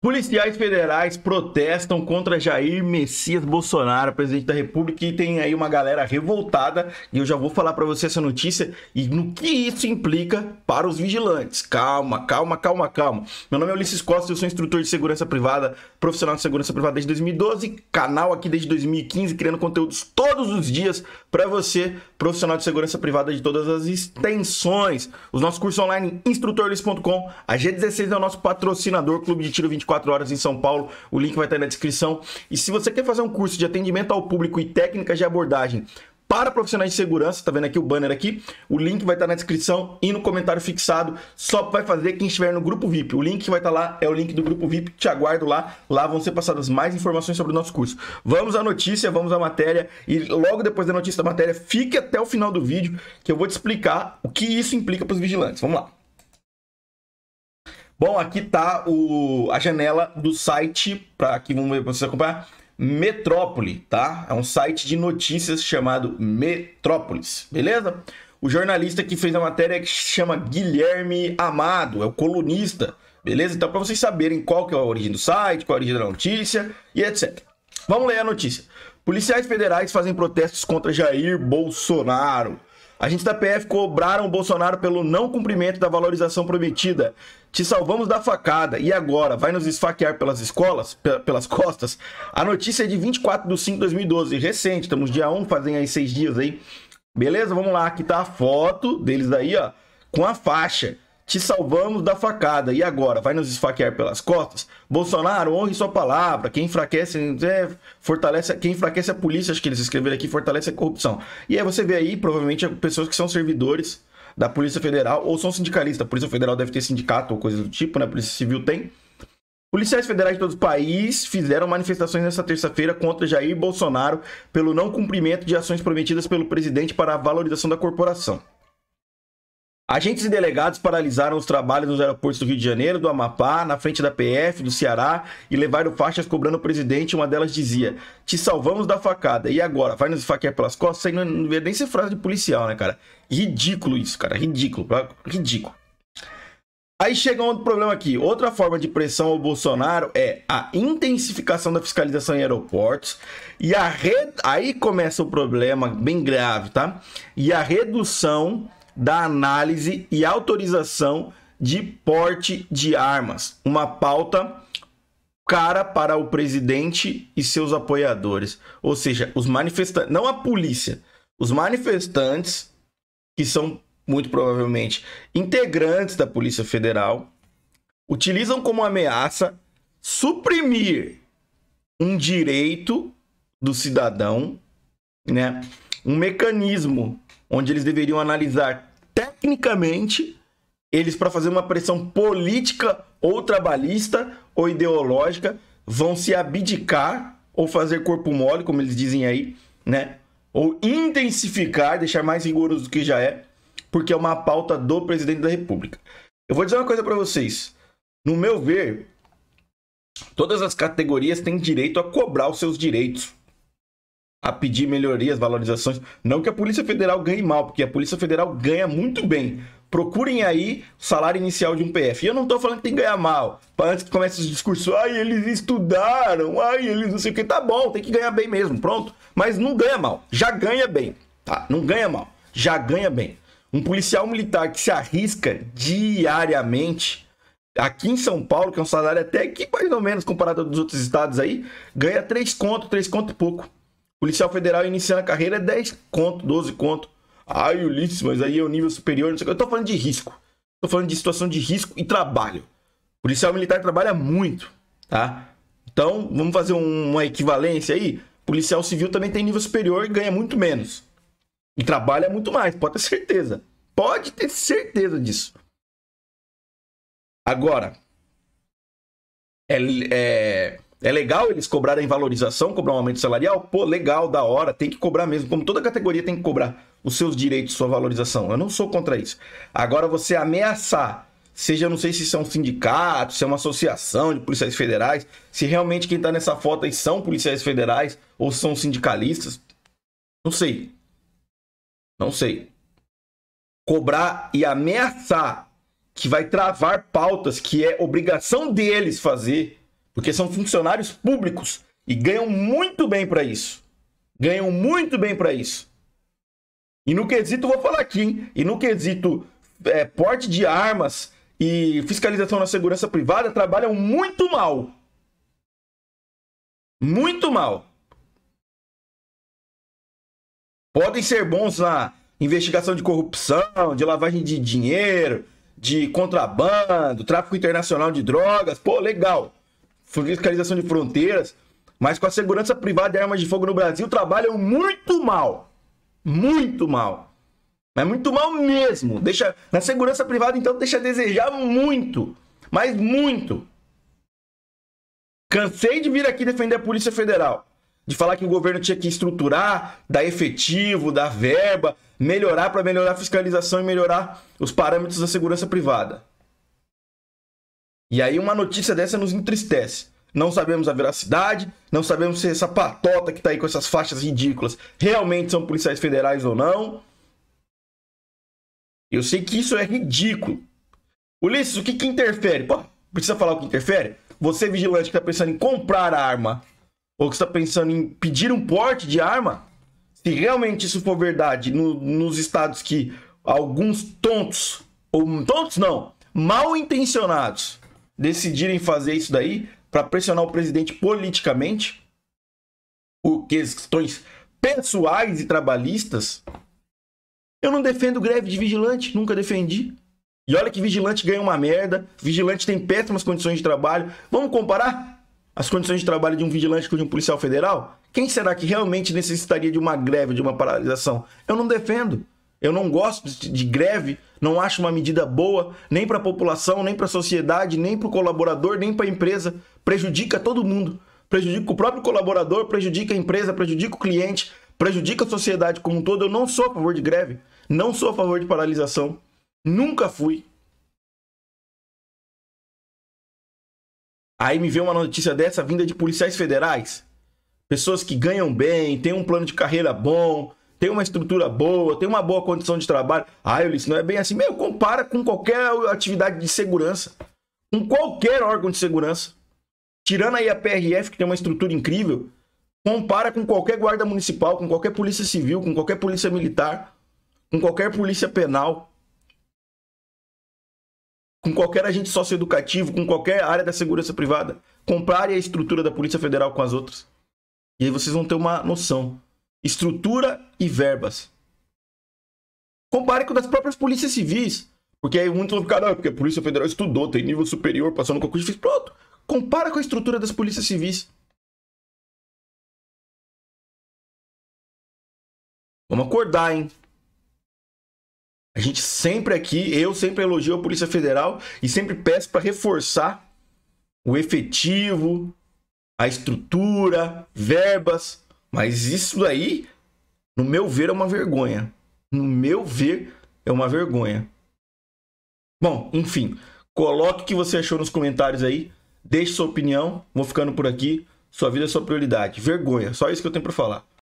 Policiais federais protestam contra Jair Messias Bolsonaro, presidente da República, e tem aí uma galera revoltada, e eu já vou falar para você essa notícia e no que isso implica para os vigilantes. Calma, calma, calma, calma. Meu nome é Ulisses Costa, eu sou instrutor de segurança privada, profissional de segurança privada desde 2012, canal aqui desde 2015, criando conteúdos todos os dias para você, profissional de segurança privada de todas as extensões. Os nossos cursos online instrutores.com. a G16 é o nosso patrocinador, Clube de Tiro 24 24 horas em São Paulo. O link vai estar na descrição. E se você quer fazer um curso de atendimento ao público e técnicas de abordagem para profissionais de segurança, tá vendo aqui o banner aqui? O link vai estar na descrição e no comentário fixado. Só vai fazer quem estiver no grupo VIP. O link que vai estar lá é o link do grupo VIP. Te aguardo lá. Lá vão ser passadas mais informações sobre o nosso curso. Vamos à notícia, vamos à matéria e logo depois da notícia da matéria, fique até o final do vídeo que eu vou te explicar o que isso implica para os vigilantes. Vamos lá. Bom, aqui tá o, a janela do site, para que vamos você acompanhar, Metrópole, tá? É um site de notícias chamado Metrópolis, beleza? O jornalista que fez a matéria que chama Guilherme Amado, é o colunista, beleza? Então, para vocês saberem qual que é a origem do site, qual é a origem da notícia e etc. Vamos ler a notícia. Policiais federais fazem protestos contra Jair Bolsonaro. A gente da PF cobraram Bolsonaro pelo não cumprimento da valorização prometida. Te salvamos da facada e agora vai nos esfaquear pelas escolas, pelas costas? A notícia é de 24 de 5 de 2012, recente, estamos dia 1, fazem aí seis dias aí. Beleza? Vamos lá, aqui tá a foto deles aí, ó, com a faixa. Te salvamos da facada. E agora? Vai nos esfaquear pelas costas? Bolsonaro, honre sua palavra. Quem enfraquece, é, fortalece, quem enfraquece a polícia, acho que eles escreveram aqui, fortalece a corrupção. E aí você vê aí, provavelmente, pessoas que são servidores da Polícia Federal ou são sindicalistas. A Polícia Federal deve ter sindicato ou coisa do tipo, né? A Polícia Civil tem. Policiais federais de todo o país fizeram manifestações nesta terça-feira contra Jair Bolsonaro pelo não cumprimento de ações prometidas pelo presidente para a valorização da corporação. Agentes e delegados paralisaram os trabalhos nos aeroportos do Rio de Janeiro, do Amapá, na frente da PF, do Ceará e levaram faixas cobrando o presidente. Uma delas dizia: Te salvamos da facada. E agora? Vai nos esfaquear pelas costas? Isso aí não, não devia nem ser frase de policial, né, cara? Ridículo isso, cara. Ridículo. Ridículo. Aí chega um outro problema aqui. Outra forma de pressão ao Bolsonaro é a intensificação da fiscalização em aeroportos e a re... aí começa o problema bem grave, tá? E a redução da análise e autorização de porte de armas, uma pauta cara para o presidente e seus apoiadores. Ou seja, os manifestantes, não a polícia, os manifestantes, que são muito provavelmente integrantes da Polícia Federal, utilizam como ameaça suprimir um direito do cidadão, né? Um mecanismo onde eles deveriam analisar tecnicamente, eles para fazer uma pressão política ou trabalhista ou ideológica vão se abdicar ou fazer corpo mole, como eles dizem aí, né? Ou intensificar, deixar mais rigoroso do que já é, porque é uma pauta do presidente da República. Eu vou dizer uma coisa para vocês. No meu ver, todas as categorias têm direito a cobrar os seus direitos a pedir melhorias, valorizações. Não que a Polícia Federal ganhe mal, porque a Polícia Federal ganha muito bem. Procurem aí o salário inicial de um PF. E eu não estou falando que tem que ganhar mal. Antes que comece os discursos, ai, eles estudaram, ai, eles não sei o que. Tá bom, tem que ganhar bem mesmo, pronto. Mas não ganha mal. Já ganha bem, tá? Não ganha mal. Já ganha bem. Um policial militar que se arrisca diariamente aqui em São Paulo, que é um salário até que mais ou menos comparado dos outros estados aí, ganha três conto, três conto e pouco. Policial federal iniciando a carreira é 10 conto, 12 conto. Ai, Ulisses, mas aí é o nível superior, não sei o que. Eu tô falando de risco. Tô falando de situação de risco e trabalho. policial militar trabalha muito, tá? Então, vamos fazer uma equivalência aí. policial civil também tem nível superior e ganha muito menos. E trabalha muito mais, pode ter certeza. Pode ter certeza disso. Agora, é, é é legal eles cobrarem valorização, cobrar um aumento salarial? Pô, legal, da hora, tem que cobrar mesmo. Como toda categoria tem que cobrar os seus direitos, sua valorização. Eu não sou contra isso. Agora, você ameaçar, seja, não sei se são é sindicatos, se é uma associação de policiais federais, se realmente quem tá nessa foto aí são policiais federais ou são sindicalistas. Não sei. Não sei. Cobrar e ameaçar que vai travar pautas que é obrigação deles fazer porque são funcionários públicos e ganham muito bem para isso. Ganham muito bem para isso. E no quesito, vou falar aqui, hein? E no quesito é, porte de armas e fiscalização na segurança privada trabalham muito mal. Muito mal. Podem ser bons na investigação de corrupção, de lavagem de dinheiro, de contrabando, tráfico internacional de drogas. Pô, legal fiscalização de fronteiras, mas com a segurança privada de armas de fogo no Brasil trabalham é muito mal. Muito mal. Mas muito mal mesmo. Deixa na segurança privada então deixa a desejar muito, mas muito. Cansei de vir aqui defender a Polícia Federal, de falar que o governo tinha que estruturar, dar efetivo, dar verba, melhorar para melhorar a fiscalização e melhorar os parâmetros da segurança privada. E aí uma notícia dessa nos entristece. Não sabemos a veracidade, não sabemos se essa patota que tá aí com essas faixas ridículas realmente são policiais federais ou não. Eu sei que isso é ridículo. Ulisses, o que que interfere? Pô, precisa falar o que interfere? Você, vigilante, que tá pensando em comprar a arma ou que está pensando em pedir um porte de arma, se realmente isso for verdade no, nos estados que alguns tontos, ou tontos não, mal intencionados, decidirem fazer isso daí para pressionar o presidente politicamente, por questões pessoais e trabalhistas, eu não defendo greve de vigilante, nunca defendi. E olha que vigilante ganha uma merda, vigilante tem péssimas condições de trabalho. Vamos comparar as condições de trabalho de um vigilante com de um policial federal? Quem será que realmente necessitaria de uma greve, de uma paralisação? Eu não defendo. Eu não gosto de, de greve, não acho uma medida boa, nem para a população, nem para a sociedade, nem para o colaborador, nem para a empresa. Prejudica todo mundo. Prejudica o próprio colaborador, prejudica a empresa, prejudica o cliente, prejudica a sociedade como um todo. Eu não sou a favor de greve, não sou a favor de paralisação. Nunca fui. Aí me vê uma notícia dessa vinda de policiais federais. Pessoas que ganham bem, têm um plano de carreira bom, tem uma estrutura boa, tem uma boa condição de trabalho. Ah, eu disse, não é bem assim. Meu, compara com qualquer atividade de segurança, com qualquer órgão de segurança. Tirando aí a PRF, que tem uma estrutura incrível, compara com qualquer guarda municipal, com qualquer polícia civil, com qualquer polícia militar, com qualquer polícia penal, com qualquer agente socioeducativo, com qualquer área da segurança privada. Compare a estrutura da Polícia Federal com as outras. E aí vocês vão ter uma noção estrutura e verbas. Compare com das próprias polícias civis. Porque aí muitos vão ficar, ah, porque a Polícia Federal estudou, tem nível superior, passou no concurso fez, Pronto. Compara com a estrutura das polícias civis. Vamos acordar, hein? A gente sempre aqui, eu sempre elogio a Polícia Federal e sempre peço para reforçar o efetivo, a estrutura, verbas, mas isso daí, no meu ver, é uma vergonha. No meu ver, é uma vergonha. Bom, enfim, coloque o que você achou nos comentários aí. Deixe sua opinião. Vou ficando por aqui. Sua vida é sua prioridade. Vergonha. Só isso que eu tenho para falar.